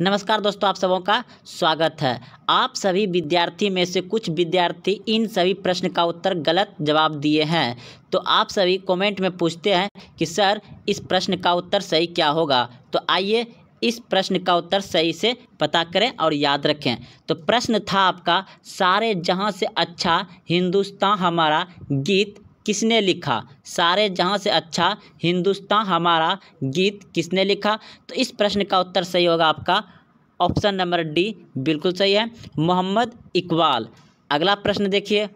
नमस्कार दोस्तों आप सबों का स्वागत है आप सभी विद्यार्थी में से कुछ विद्यार्थी इन सभी प्रश्न का उत्तर गलत जवाब दिए हैं तो आप सभी कमेंट में पूछते हैं कि सर इस प्रश्न का उत्तर सही क्या होगा तो आइए इस प्रश्न का उत्तर सही से पता करें और याद रखें तो प्रश्न था आपका सारे जहां से अच्छा हिंदुस्तान हमारा गीत किसने लिखा सारे जहां से अच्छा हिंदुस्तान हमारा गीत किसने लिखा तो इस प्रश्न का उत्तर सही होगा आपका ऑप्शन नंबर डी बिल्कुल सही है मोहम्मद इकबाल अगला प्रश्न देखिए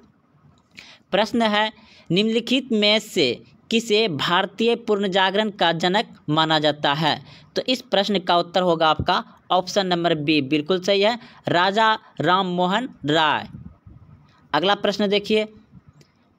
प्रश्न है निम्नलिखित में से किसे भारतीय पूर्ण जागरण का जनक माना जाता है तो इस प्रश्न का उत्तर होगा आपका ऑप्शन नंबर बी बिल्कुल सही है राजा राम मोहन राय अगला प्रश्न देखिए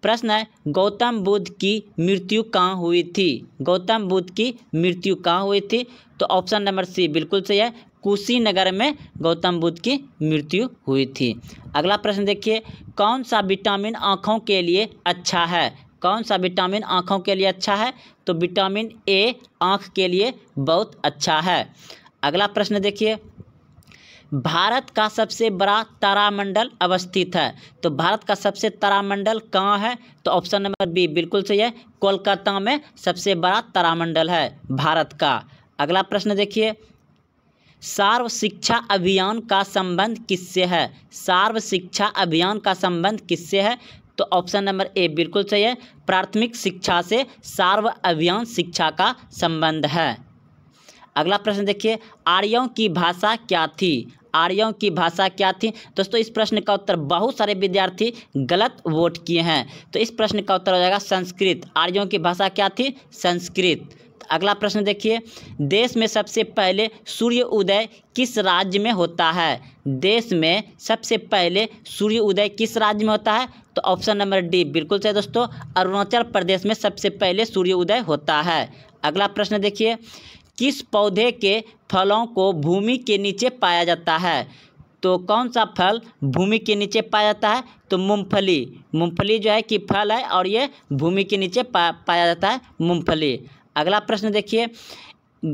प्रश्न है गौतम बुद्ध की मृत्यु कहाँ हुई थी गौतम बुद्ध की मृत्यु कहाँ हुई थी तो ऑप्शन नंबर सी बिल्कुल सही है कुशीनगर में गौतम बुद्ध की मृत्यु हुई थी अगला प्रश्न देखिए कौन सा विटामिन आँखों के लिए अच्छा है कौन सा विटामिन आँखों के लिए अच्छा है तो विटामिन ए आँख के लिए बहुत अच्छा है अगला प्रश्न देखिए भारत का सबसे बड़ा तारामंडल अवस्थित है तो भारत का सबसे तारामंडल कहाँ है तो ऑप्शन नंबर बी बिल्कुल सही है कोलकाता में सबसे बड़ा तारामंडल है भारत का अगला प्रश्न देखिए सार्व शिक्षा अभियान का संबंध किससे है सार्व शिक्षा अभियान का संबंध किससे है तो ऑप्शन नंबर ए बिल्कुल सही है प्राथमिक शिक्षा से सार्व अभियान शिक्षा का संबंध है अगला प्रश्न देखिए आर्यों की भाषा क्या थी आर्यों की भाषा क्या थी दोस्तों इस प्रश्न का उत्तर बहुत सारे विद्यार्थी गलत वोट किए हैं तो इस प्रश्न का उत्तर हो जाएगा संस्कृत आर्यों की भाषा क्या थी संस्कृत तो अगला प्रश्न देखिए देश में सबसे पहले सूर्य उदय किस राज्य में होता है देश में सबसे पहले सूर्य उदय किस राज्य में होता है तो ऑप्शन नंबर डी बिल्कुल सही दोस्तों अरुणाचल प्रदेश में सबसे पहले सूर्य उदय होता है अगला प्रश्न देखिए किस पौधे के फलों को भूमि के नीचे पाया जाता है तो कौन सा फल भूमि के नीचे पाया जाता है तो मूंगफली मूंगफली जो है कि फल है और ये भूमि के नीचे पा, पाया जाता है मूंगफली अगला प्रश्न देखिए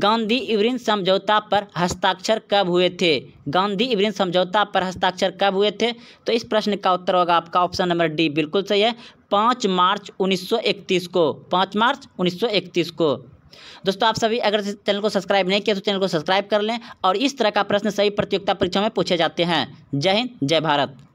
गांधी इवरिन समझौता पर हस्ताक्षर कब हुए थे गांधी इवरिन समझौता पर हस्ताक्षर कब हुए थे तो इस प्रश्न का उत्तर होगा आपका ऑप्शन नंबर डी बिल्कुल सही है पाँच मार्च 1931 को पाँच मार्च 1931 को दोस्तों आप सभी अगर चैनल को सब्सक्राइब नहीं किया तो चैनल को सब्सक्राइब कर लें और इस तरह का प्रश्न सभी प्रतियोगिता परीक्षाओं में पूछे जाते हैं जय हिंद जय भारत